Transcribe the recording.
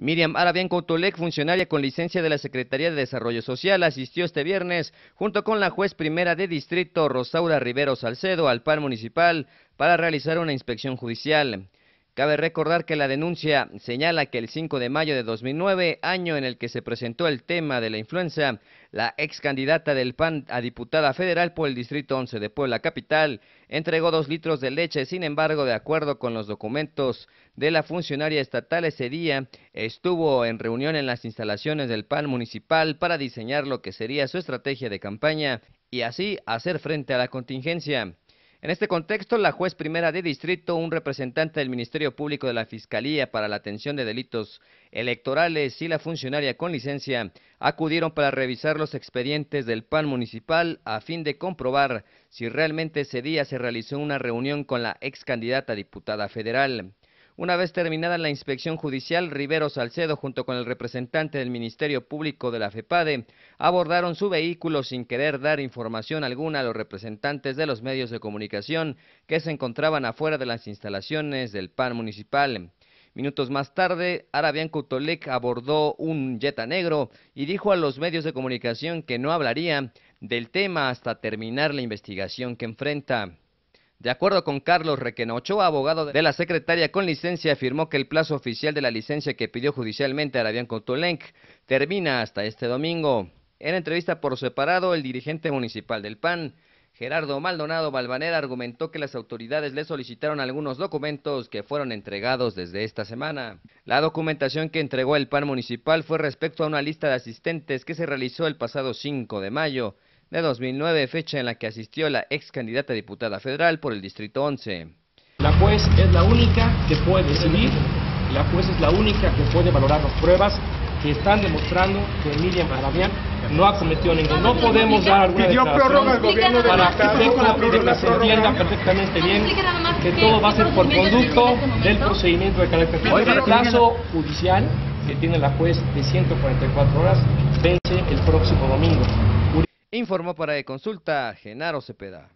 Miriam Arabian Coutolec, funcionaria con licencia de la Secretaría de Desarrollo Social, asistió este viernes junto con la juez primera de distrito Rosaura Rivero Salcedo al par municipal para realizar una inspección judicial. Cabe recordar que la denuncia señala que el 5 de mayo de 2009, año en el que se presentó el tema de la influenza, la ex candidata del PAN a diputada federal por el Distrito 11 de Puebla Capital entregó dos litros de leche. Sin embargo, de acuerdo con los documentos de la funcionaria estatal, ese día estuvo en reunión en las instalaciones del PAN municipal para diseñar lo que sería su estrategia de campaña y así hacer frente a la contingencia. En este contexto, la juez primera de distrito, un representante del Ministerio Público de la Fiscalía para la Atención de Delitos Electorales y la funcionaria con licencia acudieron para revisar los expedientes del PAN municipal a fin de comprobar si realmente ese día se realizó una reunión con la ex candidata diputada federal. Una vez terminada la inspección judicial, Rivero Salcedo, junto con el representante del Ministerio Público de la FEPADE, abordaron su vehículo sin querer dar información alguna a los representantes de los medios de comunicación que se encontraban afuera de las instalaciones del PAN municipal. Minutos más tarde, Arabian Kutolek abordó un Jetta negro y dijo a los medios de comunicación que no hablaría del tema hasta terminar la investigación que enfrenta. De acuerdo con Carlos Requenocho, abogado de la secretaria con licencia, afirmó que el plazo oficial de la licencia que pidió judicialmente a Arabián Cotulenc termina hasta este domingo. En entrevista por separado, el dirigente municipal del PAN, Gerardo Maldonado Balvanera, argumentó que las autoridades le solicitaron algunos documentos que fueron entregados desde esta semana. La documentación que entregó el PAN municipal fue respecto a una lista de asistentes que se realizó el pasado 5 de mayo de 2009, fecha en la que asistió la ex candidata diputada federal por el Distrito 11. La juez es la única que puede decidir, la juez es la única que puede valorar las pruebas que están demostrando que Emilia Maravillán no ha cometido ningún. No podemos dar alguna Pidió al gobierno para que la se entienda perfectamente bien que todo va a ser por conducto del procedimiento de calificación. El plazo judicial que tiene la juez de 144 horas vence el próximo domingo. Informó para De consulta Genaro Cepeda.